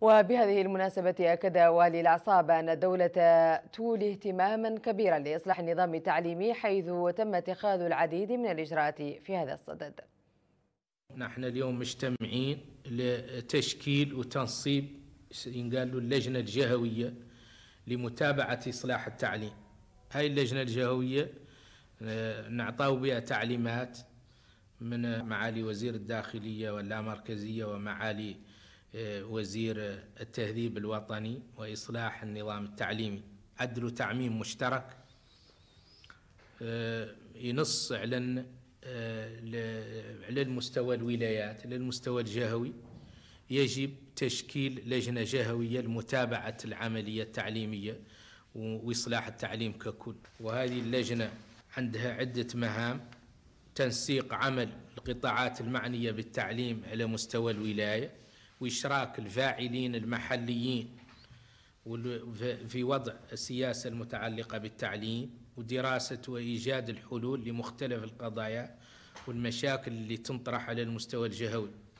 وبهذه المناسبة أكد والي الأعصاب أن الدولة تولي اهتماما كبيرا لإصلاح النظام التعليمي حيث تم اتخاذ العديد من الإجراءات في هذا الصدد نحن اليوم مجتمعين لتشكيل وتنصيب ينقال له اللجنة الجهوية لمتابعة إصلاح التعليم هاي اللجنة الجهوية آه، نعطاو بها تعليمات من معالي وزير الداخلية واللامركزية ومعالي آه، وزير التهذيب الوطني وإصلاح النظام التعليمي عدل تعميم مشترك آه، ينص على آه، على المستوى الولايات للمستوى الجهوي يجب تشكيل لجنة جهوية لمتابعة العملية التعليمية وإصلاح التعليم ككل وهذه اللجنة عندها عدة مهام تنسيق عمل القطاعات المعنية بالتعليم على مستوى الولاية وإشراك الفاعلين المحليين في وضع السياسة المتعلقة بالتعليم ودراسة وإيجاد الحلول لمختلف القضايا والمشاكل اللي تنطرح على المستوى الجهوي